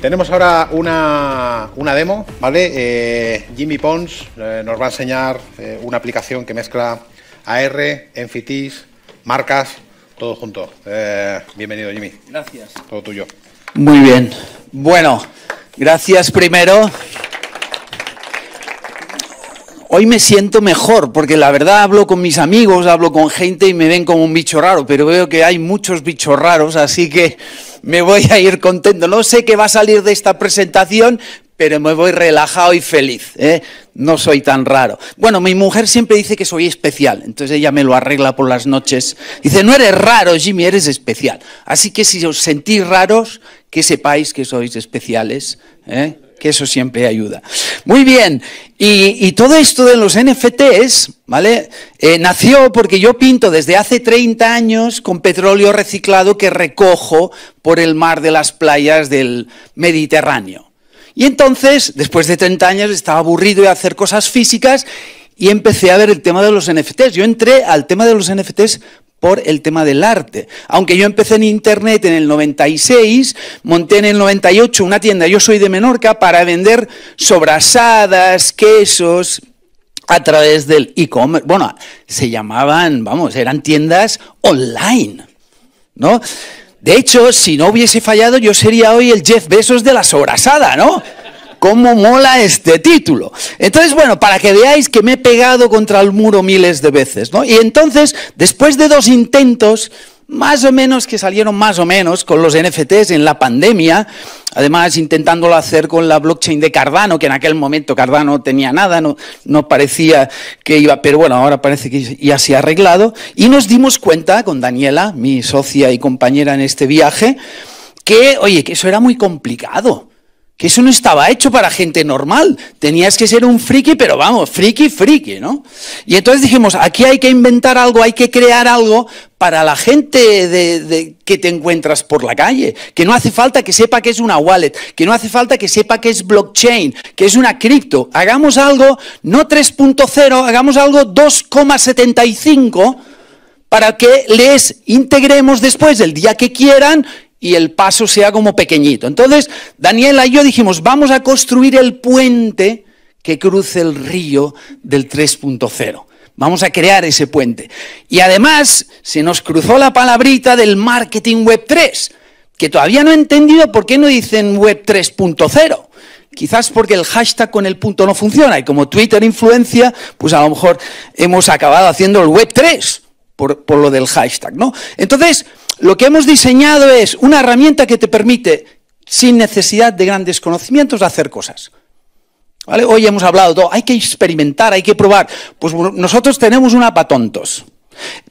tenemos ahora una, una demo, ¿vale? Eh, Jimmy Pons eh, nos va a enseñar eh, una aplicación que mezcla AR, NFTs, marcas, todo junto. bienvenido, Jimmy. Gracias. Todo tuyo. Muy bien. Bueno, gracias primero hoy me siento mejor, porque la verdad hablo con mis amigos, hablo con gente y me ven como un bicho raro, pero veo que hay muchos bichos raros, así que me voy a ir contento. No sé qué va a salir de esta presentación, pero me voy relajado y feliz. ¿eh? No soy tan raro. Bueno, mi mujer siempre dice que soy especial, entonces ella me lo arregla por las noches. Dice, no eres raro, Jimmy, eres especial. Así que si os sentís raros, que sepáis que sois especiales. ¿eh? que eso siempre ayuda. Muy bien, y, todo esto de los NFTs, ¿vale? Eh, nació porque yo pinto desde hace 30 años con petróleo reciclado que recojo por el mar de las playas del Mediterráneo. Y entonces, después de 30 años, estaba aburrido de hacer cosas físicas y empecé a ver el tema de los NFTs. Yo entré al tema de los NFTs por el tema del arte. Aunque yo empecé en Internet en el 96, monté en el 98 una tienda, yo soy de Menorca, para vender sobrasadas, quesos, a través del e-commerce. Bueno, se llamaban, vamos, eran tiendas online, ¿no? De hecho, si no hubiese fallado, yo sería hoy el Jeff Besos de la sobrasada, ¿no? ¿Cómo mola este título? Entonces, bueno, para que veáis que me he pegado contra el muro miles de veces, ¿no? Y entonces, después de dos intentos, más o menos que salieron más o menos con los NFTs en la pandemia, además intentándolo hacer con la blockchain de Cardano, que en aquel momento Cardano no tenía nada, no, no parecía que iba, pero bueno, ahora parece que ya se ha arreglado, y nos dimos cuenta con Daniela, mi socia y compañera en este viaje, que, oye, que eso era muy complicado que eso no estaba hecho para gente normal. Tenías que ser un friki, pero vamos, friki, friki, ¿no? Y entonces dijimos, aquí hay que inventar algo, hay que crear algo para la gente de, que te encuentras por la calle, que no hace falta que sepa que es una wallet, que no hace falta que sepa que es blockchain, que es una cripto. Hagamos algo, no 3.0, hagamos algo 2,75 para que les integremos después, el día que quieran, y el paso sea como pequeñito. Entonces, Daniela y yo dijimos, vamos a construir el puente que cruce el río del 3.0. Vamos a crear ese puente. Y además se nos cruzó la palabrita del marketing web 3, que todavía no he entendido por qué no dicen web 3.0. Quizás porque el hashtag con el punto no funciona y como Twitter influencia, pues a lo mejor hemos acabado haciendo el web 3 por, por lo del hashtag, ¿no? Entonces, lo que hemos diseñado es una herramienta que te permite, sin necesidad de grandes conocimientos, hacer cosas. Hoy hemos hablado todo, hay que experimentar, hay que probar. Pues nosotros tenemos una para tontos.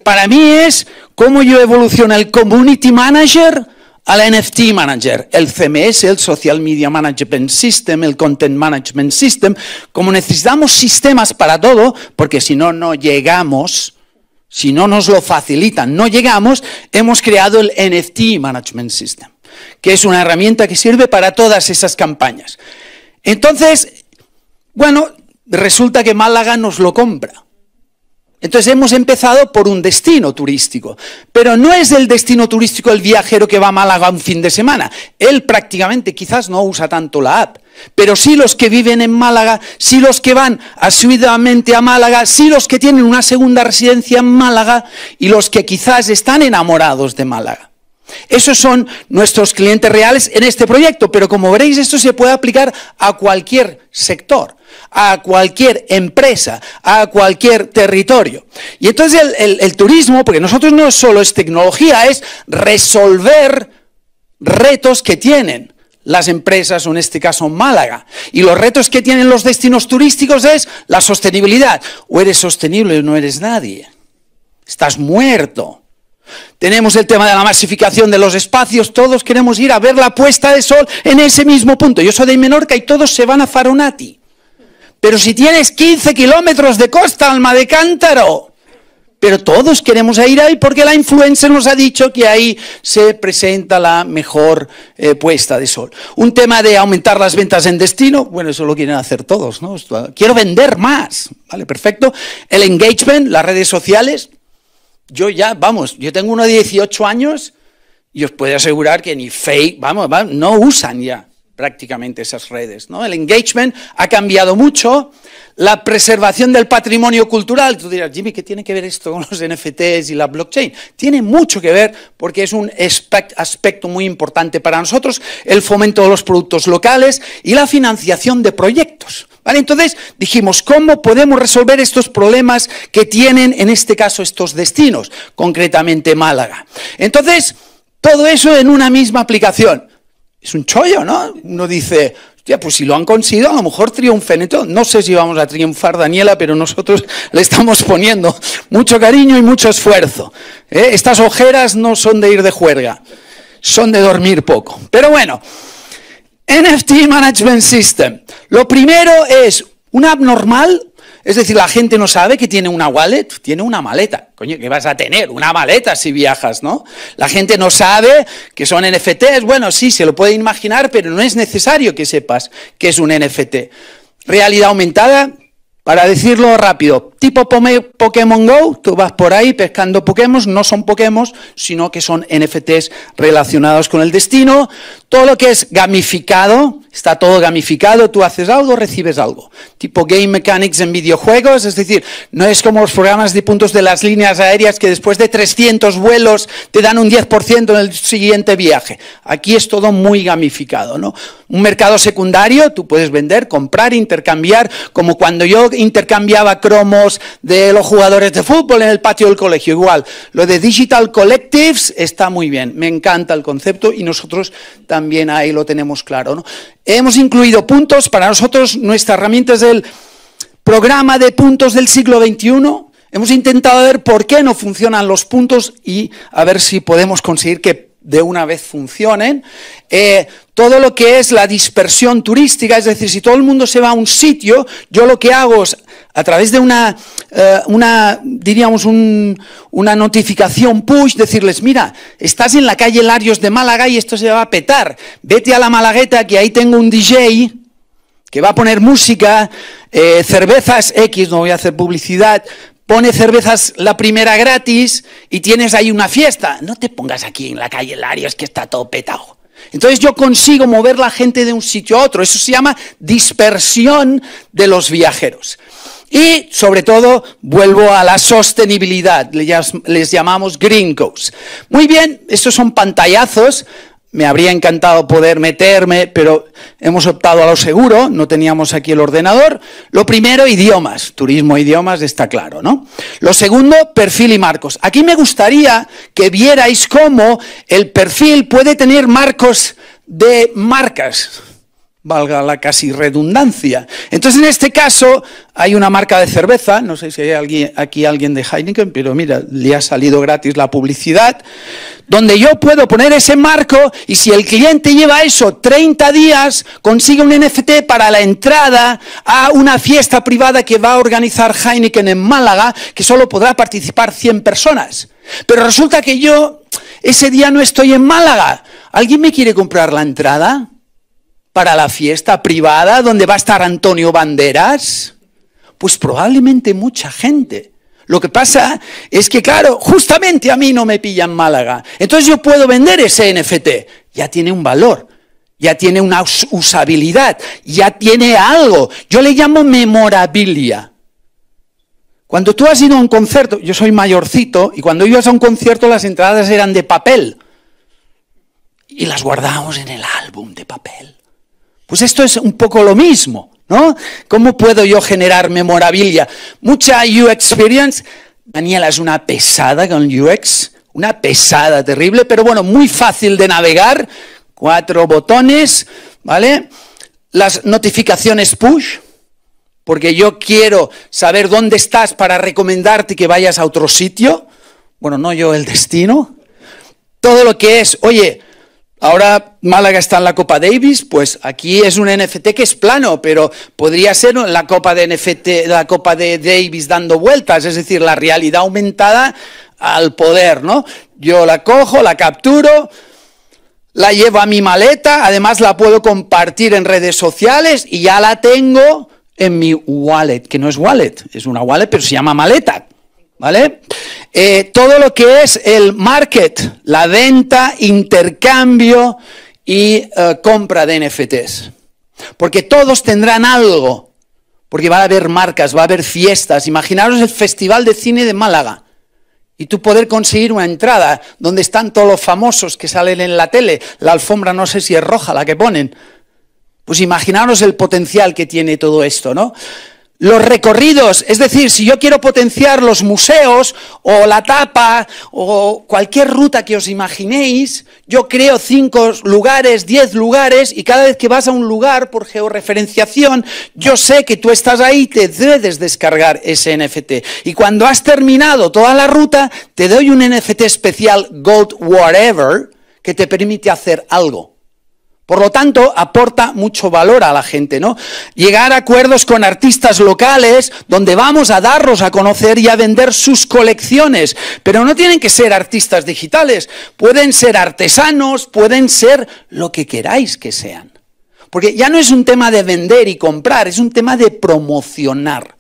Para mí es cómo yo evoluciono el community manager al NFT manager, el CMS, el Social Media Management System, el Content Management System. Como necesitamos sistemas para todo, porque si no, no llegamos si no nos lo facilitan, no llegamos, hemos creado el NFT Management System, que es una herramienta que sirve para todas esas campañas. Entonces, bueno, resulta que Málaga nos lo compra. Entonces hemos empezado por un destino turístico, pero no es el destino turístico el viajero que va a Málaga un fin de semana. Él prácticamente quizás no usa tanto la app, pero sí los que viven en Málaga, sí los que van asiduamente a Málaga, sí los que tienen una segunda residencia en Málaga y los que quizás están enamorados de Málaga. Esos son nuestros clientes reales en este proyecto, pero como veréis esto se puede aplicar a cualquier sector, a cualquier empresa, a cualquier territorio. Y entonces el, el turismo, porque nosotros no solo es tecnología, es resolver retos que tienen las empresas, o en este caso Málaga. Y los retos que tienen los destinos turísticos es la sostenibilidad. O eres sostenible o no eres nadie. Estás muerto. Tenemos el tema de la masificación de los espacios, todos queremos ir a ver la puesta de sol en ese mismo punto. Yo soy de Menorca y todos se van a Faronati. Pero si tienes 15 kilómetros de costa, alma de cántaro, pero todos queremos ir ahí porque la influencer nos ha dicho que ahí se presenta la mejor eh, puesta de sol. Un tema de aumentar las ventas en destino, bueno, eso lo quieren hacer todos, ¿no? Ah, quiero vender más, ¿vale? Perfecto. El engagement, las redes sociales. Yo ya, vamos, yo tengo uno de 18 años y os puedo asegurar que ni fake, vamos no usan ya prácticamente esas redes. ¿no? El engagement ha cambiado mucho, la preservación del patrimonio cultural. Tú dirás, Jimmy, ¿qué tiene que ver esto con los NFTs y la blockchain? Tiene mucho que ver porque es un aspecto muy importante para nosotros, el fomento de los productos locales y la financiación de proyectos. ¿Vale? Entonces dijimos, ¿cómo podemos resolver estos problemas que tienen, en este caso, estos destinos, concretamente Málaga? Entonces, todo eso en una misma aplicación es un chollo, ¿no? Uno dice, hostia, pues si lo han conseguido, a lo mejor triunfen. no sé si vamos a triunfar, Daniela, pero nosotros le estamos poniendo mucho cariño y mucho esfuerzo. ¿eh? Estas ojeras no son de ir de juerga, son de dormir poco. Pero bueno, NFT Management System. Lo primero es un abnormal. Es decir, la gente no sabe que tiene una wallet, tiene una maleta. Coño, ¿qué vas a tener? Una maleta si viajas, ¿no? La gente no sabe que son NFTs. Bueno, sí, se lo puede imaginar, pero no es necesario que sepas que es un NFT. Realidad aumentada, para decirlo rápido, tipo Pokémon Go, tú vas por ahí pescando Pokémon, no son Pokémon, sino que son NFTs relacionados con el destino. Todo lo que es gamificado, está todo gamificado, tú haces algo, recibes algo. Tipo game mechanics en videojuegos, es decir, no es como los programas de puntos de las líneas aéreas que después de 300 vuelos te dan un 10% en el siguiente viaje. Aquí es todo muy gamificado, ¿no? Un mercado secundario, tú puedes vender, comprar, intercambiar, como cuando yo intercambiaba cromos de los jugadores de fútbol en el patio del colegio, igual. Lo de Digital Collectives está muy bien, me encanta el concepto y nosotros también ahí lo tenemos claro, ¿no? hemos incluido puntos, para nosotros nuestra herramienta es programa de puntos del siglo XXI. Hemos intentado ver por qué no funcionan los puntos y a ver si podemos conseguir que de una vez funcionen, eh, todo lo que es la dispersión turística, es decir, si todo el mundo se va a un sitio, yo lo que hago es, a través de una, eh, una diríamos, una notificación push, decirles, mira, estás en la calle Larios de Málaga y esto se va a petar, vete a la Malagueta que ahí tengo un DJ que va a poner música, eh, cervezas X, no voy a hacer publicidad, pone cervezas la primera gratis y tienes ahí una fiesta. No te pongas aquí en la calle es que está todo petado. Entonces yo consigo mover la gente de un sitio a otro. Eso se llama dispersión de los viajeros. Y sobre todo, vuelvo a la sostenibilidad. Les llamamos green Muy bien, estos son pantallazos me habría encantado poder meterme, pero hemos optado a lo seguro, no teníamos aquí el ordenador. Lo primero, idiomas, turismo, idiomas, está claro, ¿no? Lo segundo, perfil y marcos. Aquí me gustaría que vierais cómo el perfil puede tener marcos de marcas, valga la casi redundancia. Entonces, en este caso, hay una marca de cerveza, no sé si hay alguien, aquí alguien de Heineken, pero mira, le ha salido gratis la publicidad, donde yo puedo poner ese marco y si el cliente lleva eso 30 días, consigue un NFT para la entrada a una fiesta privada que va a organizar Heineken en Málaga, que solo podrá participar 100 personas. Pero resulta que yo ese día no estoy en Málaga. ¿Alguien me quiere comprar la entrada? para la fiesta privada donde va a estar Antonio Banderas? Pues probablemente mucha gente. Lo que pasa es que, claro, justamente a mí no me pillan Málaga. Entonces yo puedo vender ese NFT. Ya tiene un valor, ya tiene una usabilidad, ya tiene algo. Yo le llamo memorabilia. Cuando tú has ido a un concierto, yo soy mayorcito, y cuando ibas a un concierto las entradas eran de papel. Y las guardábamos en el álbum de papel. Pues esto es un poco lo mismo, ¿no? ¿Cómo puedo yo generar memorabilia? Mucha UX experience. Daniela es una pesada con UX, una pesada terrible, pero bueno, muy fácil de navegar. Cuatro botones, ¿vale? Las notificaciones push, porque yo quiero saber dónde estás para recomendarte que vayas a otro sitio. Bueno, no yo el destino. Todo lo que es, oye, Ahora Málaga está en la Copa Davis, pues aquí es un NFT que es plano, pero podría ser la Copa de NFT, la Copa de Davis dando vueltas, es decir, la realidad aumentada al poder, ¿no? Yo la cojo, la capturo, la llevo a mi maleta, además la puedo compartir en redes sociales y ya la tengo en mi wallet, que no es wallet, es una wallet, pero se llama maleta, ¿vale? Eh, todo lo que es el market, la venta, intercambio y eh, compra de NFTs. Porque todos tendrán algo, porque va a haber marcas, va a haber fiestas. Imaginaros el Festival de Cine de Málaga y tú poder conseguir una entrada donde están todos los famosos que salen en la tele. La alfombra no sé si es roja la que ponen. Pues imaginaros el potencial que tiene todo esto, ¿no? los recorridos, es decir, si yo quiero potenciar los museos o la tapa o cualquier ruta que os imaginéis, yo creo cinco lugares, diez lugares y cada vez que vas a un lugar por georreferenciación, yo sé que tú estás ahí, te debes descargar ese NFT. Y cuando has terminado toda la ruta, te doy un NFT especial Gold Whatever que te permite hacer algo. Por lo tanto, aporta mucho valor a la gente, ¿no? Llegar a acuerdos con artistas locales donde vamos a darlos a conocer y a vender sus colecciones. Pero no tienen que ser artistas digitales, pueden ser artesanos, pueden ser lo que queráis que sean. Porque ya no es un tema de vender y comprar, es un tema de promocionar.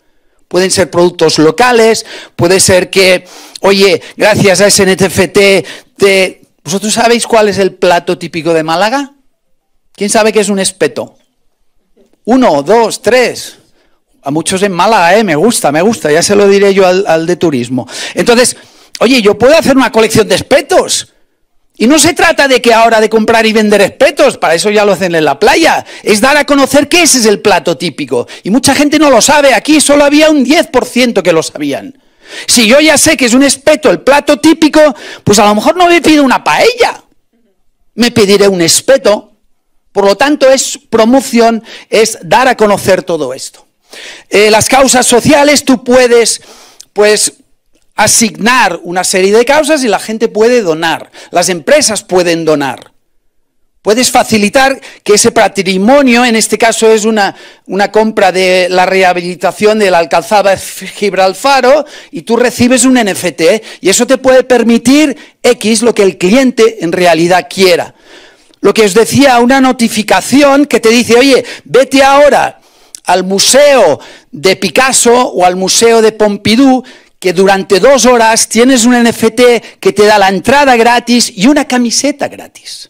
Pueden ser productos locales, puede ser que, oye, gracias a SNTFT, ¿vosotros sabéis cuál es el plato típico de Málaga? ¿Quién sabe qué es un espeto? Uno, dos, tres. A muchos en Málaga, ¿eh? me gusta, me gusta, ya se lo diré yo al, de turismo. Entonces, oye, yo puedo hacer una colección de espetos. Y no se trata de que ahora de comprar y vender espetos, para eso ya lo hacen en la playa, es dar a conocer que ese es el plato típico. Y mucha gente no lo sabe, aquí solo había un 10% que lo sabían. Si yo ya sé que es un espeto el plato típico, pues a lo mejor no me pido una paella, me pediré un espeto. Por lo tanto, es promoción, es dar a conocer todo esto. Eh, las causas sociales, tú puedes, pues, asignar una serie de causas y la gente puede donar, las empresas pueden donar. Puedes facilitar que ese patrimonio, en este caso es una, compra de la rehabilitación de la Gibraltar, Gibraltar, y tú recibes un NFT, y eso te puede permitir X lo que el cliente en realidad quiera lo que os decía, una notificación que te dice, oye, vete ahora al museo de Picasso o al museo de Pompidou, que durante dos horas tienes un NFT que te da la entrada gratis y una camiseta gratis.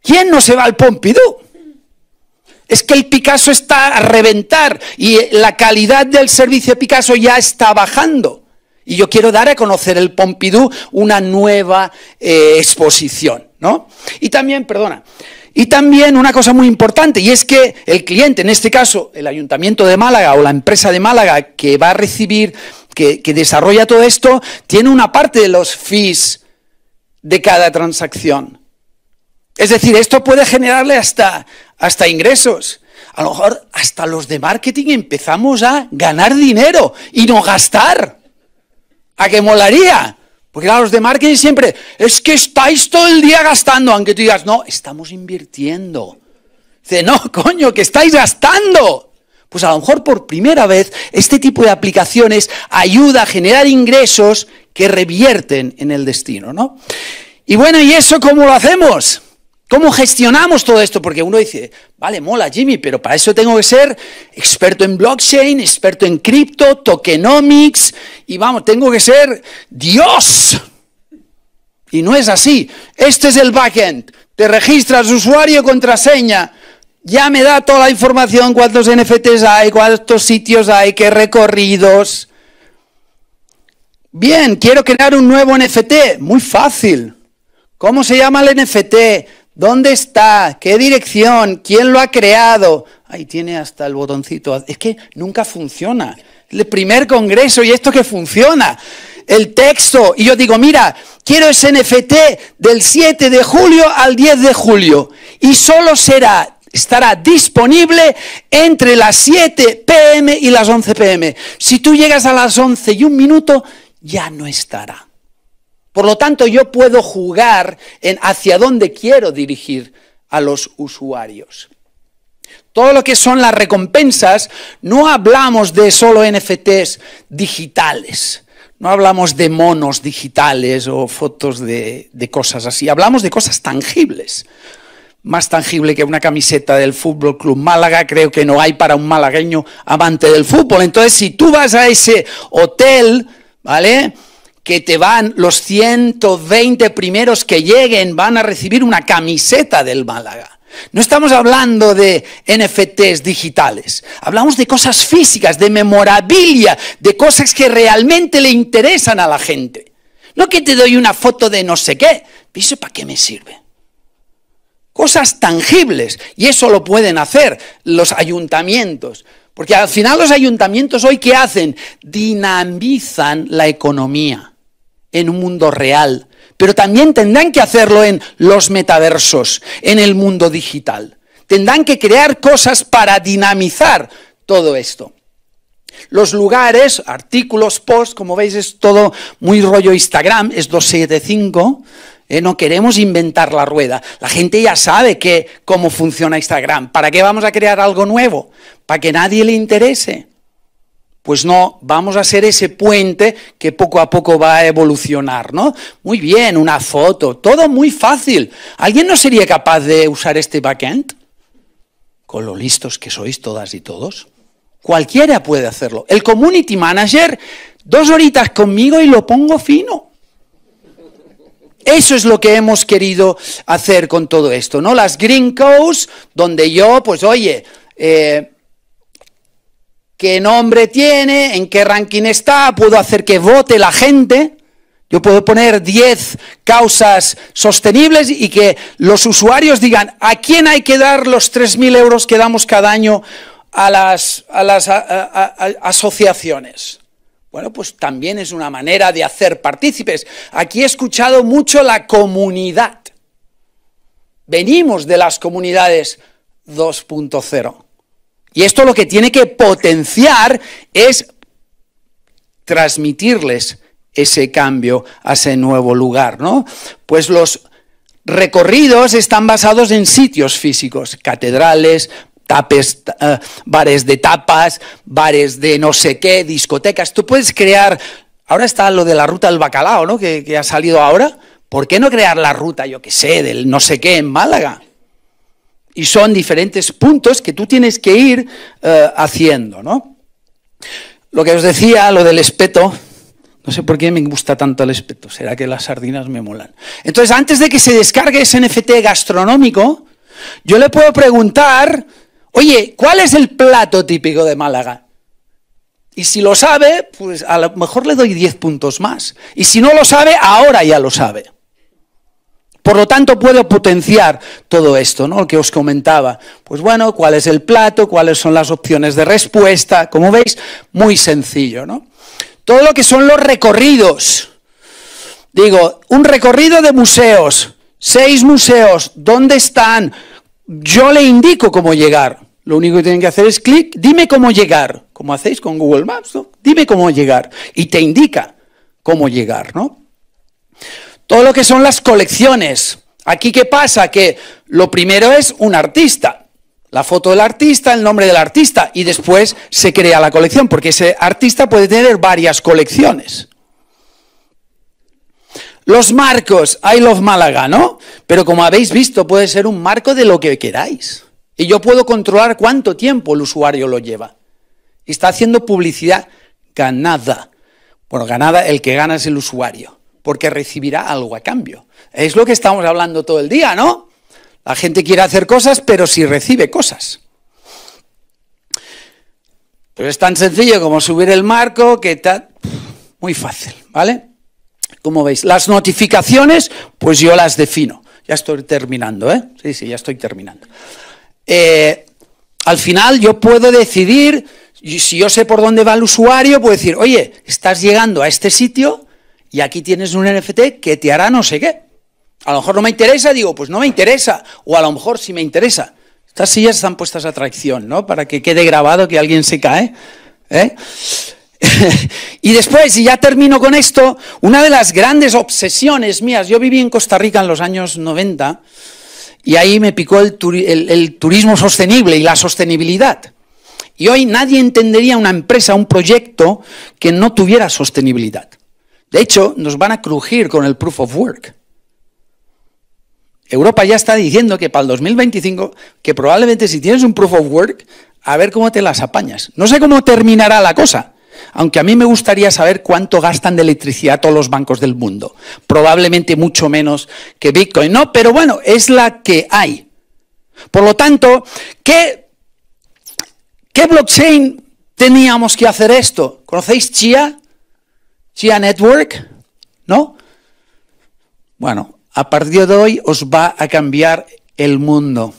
¿Quién no se va al Pompidou? Es que el Picasso está a reventar y la calidad del servicio de Picasso ya está bajando. Y yo quiero dar a conocer el Pompidou una nueva eh, exposición. ¿no? Y también, perdona, y también una cosa muy importante, y es que el cliente, en este caso el Ayuntamiento de Málaga o la empresa de Málaga que va a recibir, que, desarrolla todo esto, tiene una parte de los fees de cada transacción. Es decir, esto puede generarle hasta, hasta ingresos. A lo mejor hasta los de marketing empezamos a ganar dinero y no gastar. ¿A qué molaría? Porque claro, los de marketing siempre, es que estáis todo el día gastando, aunque tú digas, no, estamos invirtiendo. Dice, no, coño, que estáis gastando. Pues a lo mejor por primera vez este tipo de aplicaciones ayuda a generar ingresos que revierten en el destino, ¿no? Y bueno, ¿y eso cómo lo hacemos? ¿Cómo gestionamos todo esto? Porque uno dice, vale, mola Jimmy, pero para eso tengo que ser experto en blockchain, experto en cripto, tokenomics, y vamos, tengo que ser Dios. Y no es así. Este es el backend. Te registras usuario, contraseña. Ya me da toda la información, cuántos NFTs hay, cuántos sitios hay, qué recorridos. Bien, quiero crear un nuevo NFT. Muy fácil. ¿Cómo se llama el NFT? ¿Dónde está? ¿Qué dirección? ¿Quién lo ha creado? Ahí tiene hasta el botoncito. Es que nunca funciona. El primer congreso y esto que funciona. El texto. Y yo digo, mira, quiero ese NFT del 7 de julio al 10 de julio. Y solo será estará disponible entre las 7 pm y las 11 pm. Si tú llegas a las 11 y un minuto, ya no estará. Por lo tanto, yo puedo jugar en hacia dónde quiero dirigir a los usuarios. Todo lo que son las recompensas, no hablamos de solo NFTs digitales, no hablamos de monos digitales o fotos de, de cosas así, hablamos de cosas tangibles más tangible que una camiseta del Fútbol Club Málaga, creo que no hay para un malagueño amante del fútbol. Entonces, si tú vas a ese hotel, ¿vale? que te van, los 120 primeros que lleguen van a recibir una camiseta del Málaga. No estamos hablando de NFTs digitales, hablamos de cosas físicas, de memorabilia, de cosas que realmente le interesan a la gente. No que te doy una foto de no sé qué, ¿eso para qué me sirve? Cosas tangibles, y eso lo pueden hacer los ayuntamientos, porque al final los ayuntamientos hoy ¿qué hacen? Dinamizan la economía en un mundo real, pero también tendrán que hacerlo en los metaversos, en el mundo digital. Tendrán que crear cosas para dinamizar todo esto. Los lugares, artículos, posts, como veis es todo muy rollo Instagram, es 275, ¿Eh? no queremos inventar la rueda. La gente ya sabe que, cómo funciona Instagram. ¿Para qué vamos a crear algo nuevo? ¿Para que nadie le interese? Pues no, vamos a ser ese puente que poco a poco va a evolucionar, ¿no? Muy bien, una foto, todo muy fácil. ¿Alguien no sería capaz de usar este backend? Con lo listos que sois todas y todos. Cualquiera puede hacerlo. El community manager, dos horitas conmigo y lo pongo fino. Eso es lo que hemos querido hacer con todo esto, ¿no? Las Green Coast, donde yo, pues oye, eh, qué nombre tiene, en qué ranking está, puedo hacer que vote la gente, yo puedo poner 10 causas sostenibles y que los usuarios digan a quién hay que dar los 3.000 euros que damos cada año a las, a las asociaciones. Bueno, pues también es una manera de hacer partícipes. Aquí he escuchado mucho la comunidad. Venimos de las comunidades 2.0. Y esto lo que tiene que potenciar es transmitirles ese cambio a ese nuevo lugar, ¿no? Pues los recorridos están basados en sitios físicos, catedrales, tapes, eh, bares de tapas, bares de no sé qué, discotecas. Tú puedes crear, ahora está lo de la ruta del bacalao, ¿no? Que, ha salido ahora. ¿Por qué no crear la ruta, yo qué sé, del no sé qué en Málaga? Y son diferentes puntos que tú tienes que ir eh, haciendo, ¿no? Lo que os decía, lo del espeto, no sé por qué me gusta tanto el espeto, será que las sardinas me molan. Entonces, antes de que se descargue ese NFT gastronómico, yo le puedo preguntar Oye, ¿cuál es el plato típico de Málaga? Y si lo sabe, pues a lo mejor le doy 10 puntos más. Y si no lo sabe, ahora ya lo sabe. Por lo tanto, puedo potenciar todo esto, ¿no? Lo que os comentaba. Pues bueno, ¿cuál es el plato? ¿Cuáles son las opciones de respuesta? Como veis, muy sencillo, ¿no? Todo lo que son los recorridos. Digo, un recorrido de museos. Seis museos. ¿Dónde están? yo le indico cómo llegar. Lo único que tienen que hacer es clic, dime cómo llegar, como hacéis con Google Maps, dime cómo llegar. Y te indica cómo llegar, ¿no? Todo lo que son las colecciones. Aquí qué pasa? Que lo primero es un artista, la foto del artista, el nombre del artista, y después se crea la colección, porque ese artista puede tener varias colecciones. Los marcos, I love Málaga, ¿no? Pero como habéis visto, puede ser un marco de lo que queráis. Y yo puedo controlar cuánto tiempo el usuario lo lleva. Y está haciendo publicidad ganada. Bueno, ganada, el que gana es el usuario, porque recibirá algo a cambio. Es lo que estamos hablando todo el día, ¿no? La gente quiere hacer cosas, pero si recibe cosas. Pero es tan sencillo como subir el marco, que tal. Muy fácil, ¿vale? como veis, las notificaciones, pues yo las defino. Ya estoy terminando, ¿eh? Sí, sí, ya estoy terminando. Eh, al final yo puedo decidir, si yo sé por dónde va el usuario, puedo decir, oye, estás llegando a este sitio y aquí tienes un NFT que te hará no sé qué. A lo mejor no me interesa, digo, pues no me interesa. O a lo mejor sí me interesa. Estas sillas están puestas a tracción, ¿no? Para que quede grabado que alguien se cae. ¿eh? y después, y ya termino con esto, una de las grandes obsesiones mías, yo viví en Costa Rica en los años 90 y ahí me picó el, el turismo sostenible y la sostenibilidad. Y hoy nadie entendería una empresa, un proyecto que no tuviera sostenibilidad. De hecho, nos van a crujir con el proof of work. Europa ya está diciendo que para el 2025, que probablemente si tienes un proof of work, a ver cómo te las apañas. No sé cómo terminará la cosa, aunque a mí me gustaría saber cuánto gastan de electricidad todos los bancos del mundo. Probablemente mucho menos que Bitcoin, ¿no? Pero bueno, es la que hay. Por lo tanto, ¿qué, qué blockchain teníamos que hacer esto? ¿Conocéis Chia? Chia Network, ¿no? Bueno, a partir de hoy os va a cambiar el mundo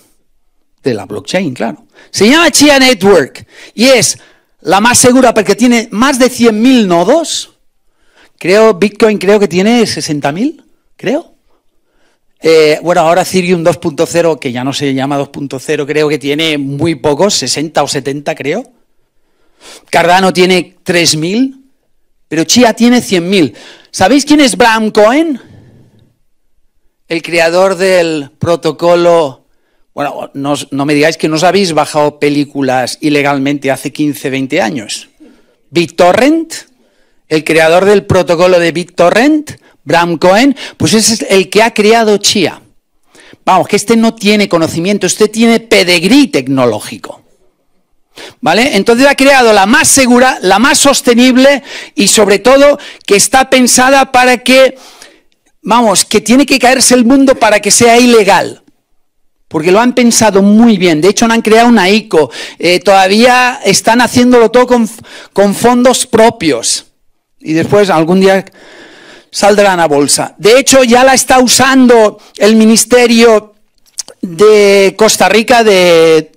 de la blockchain, claro. Se llama Chia Network y es la más segura porque tiene más de 100.000 nodos. Creo, Bitcoin creo que tiene 60.000, creo. Eh, bueno, ahora Ethereum 2.0, que ya no se llama 2.0, creo que tiene muy pocos, 60 o 70 creo. Cardano tiene 3.000, pero Chia tiene 100.000. ¿Sabéis quién es Bram Cohen? El creador del protocolo bueno, no, me digáis que no os habéis bajado películas ilegalmente hace 15, 20 años. BitTorrent, el creador del protocolo de BitTorrent, Bram Cohen, pues ese es el que ha creado Chia. Vamos, que este no tiene conocimiento, este tiene pedigrí tecnológico. ¿Vale? Entonces ha creado la más segura, la más sostenible y sobre todo que está pensada para que, vamos, que tiene que caerse el mundo para que sea ilegal porque lo han pensado muy bien. De hecho, no han creado una ICO. Eh, todavía están haciéndolo todo con, fondos propios. Y después algún día saldrán a bolsa. De hecho, ya la está usando el Ministerio de Costa Rica de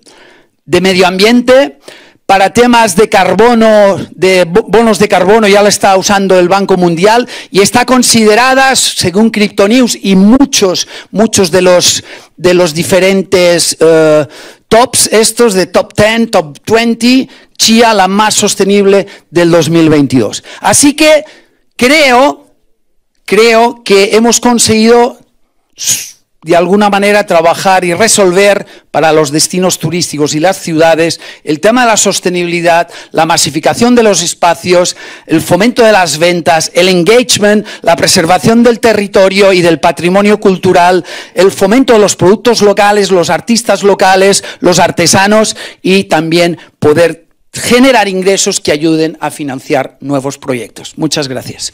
Medio Ambiente para temas de carbono, de bonos de carbono, ya la está usando el Banco Mundial y está considerada, según CryptoNews y muchos, muchos de los, de los diferentes eh, tops, estos de top 10, top 20, Chia la más sostenible del 2022. Así que creo, creo que hemos conseguido de alguna manera trabajar y resolver para los destinos turísticos y las ciudades el tema de la sostenibilidad, la masificación de los espacios, el fomento de las ventas, el engagement, la preservación del territorio y del patrimonio cultural, el fomento de los productos locales, los artistas locales, los artesanos y también poder generar ingresos que ayuden a financiar nuevos proyectos. Muchas gracias.